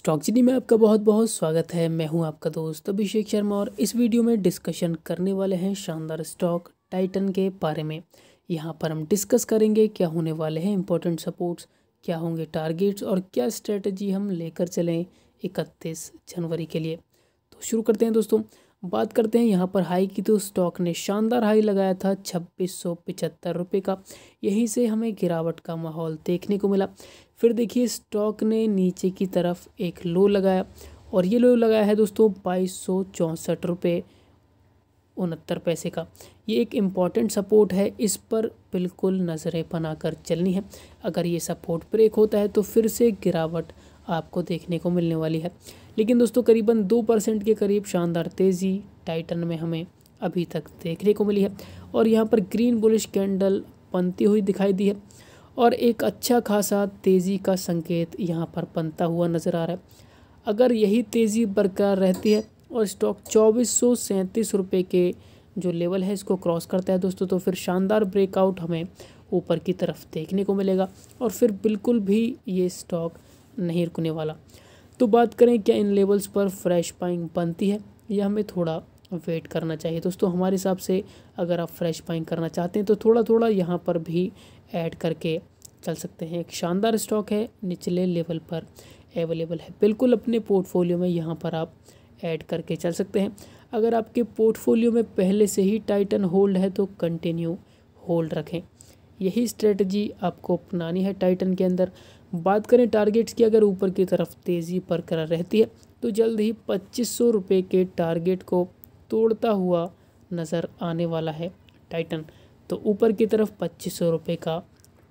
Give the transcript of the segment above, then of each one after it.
stock जिनी में आपका बहुत बहुत स्वागत है मैं हूं आपका दोस्त अभिषेक शर्मा और इस वीडियो में डिस्कशन करने वाले हैं शानदार स्टॉक टाइटन के बारे में यहां पर हम डिस्कस करेंगे क्या होने वाले हैं इंपॉर्टेंट सपोर्ट्स क्या होंगे टारगेट्स और क्या स्ट्रेटजी हम लेकर चलें इकतीस जनवरी के लिए तो शुरू करते हैं दोस्तों बात करते हैं यहाँ पर हाई की तो स्टॉक ने शानदार हाई लगाया था छब्बीस सौ पिचहत्तर रुपये का यहीं से हमें गिरावट का माहौल देखने को मिला फिर देखिए स्टॉक ने नीचे की तरफ एक लो लगाया और ये लो लगाया है दोस्तों बाईस सौ चौंसठ रुपये उनहत्तर पैसे का ये एक इम्पॉर्टेंट सपोर्ट है इस पर बिल्कुल नज़रें बनाकर चलनी है अगर ये सपोर्ट ब्रेक होता है तो फिर से गिरावट आपको देखने को मिलने वाली है लेकिन दोस्तों करीबन दो परसेंट के करीब शानदार तेज़ी टाइटन में हमें अभी तक देखने को मिली है और यहाँ पर ग्रीन बुलिश कैंडल पनती हुई दिखाई दी है और एक अच्छा खासा तेज़ी का संकेत यहाँ पर पनता हुआ नज़र आ रहा है अगर यही तेज़ी बरकरार रहती है और स्टॉक चौबीस सौ सैंतीस रुपये के जो लेवल है इसको क्रॉस करता है दोस्तों तो फिर शानदार ब्रेकआउट हमें ऊपर की तरफ देखने को मिलेगा और फिर बिल्कुल भी ये स्टॉक नहीं रुकने वाला तो बात करें क्या इन लेवल्स पर फ्रेश पाइंग बनती है या हमें थोड़ा वेट करना चाहिए दोस्तों हमारे हिसाब से अगर आप फ्रेश पाइंग करना चाहते हैं तो थोड़ा थोड़ा यहाँ पर भी ऐड करके चल सकते हैं एक शानदार स्टॉक है निचले लेवल पर अवेलेबल है बिल्कुल अपने पोर्टफोलियो में यहाँ पर आप ऐड करके चल सकते हैं अगर आपके पोर्टफोलियो में पहले से ही टाइटन होल्ड है तो कंटिन्यू होल्ड रखें यही स्ट्रेटजी आपको अपनानी है टाइटन के अंदर बात करें टारगेट्स की अगर ऊपर की तरफ तेज़ी बरकरार रहती है तो जल्द ही पच्चीस सौ रुपये के टारगेट को तोड़ता हुआ नज़र आने वाला है टाइटन तो ऊपर की तरफ पच्चीस सौ रुपये का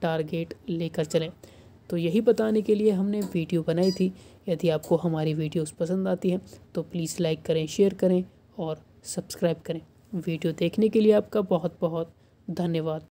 टारगेट लेकर चलें तो यही बताने के लिए हमने वीडियो बनाई थी यदि आपको हमारी वीडियोस पसंद आती हैं तो प्लीज़ लाइक करें शेयर करें और सब्सक्राइब करें वीडियो देखने के लिए आपका बहुत बहुत धन्यवाद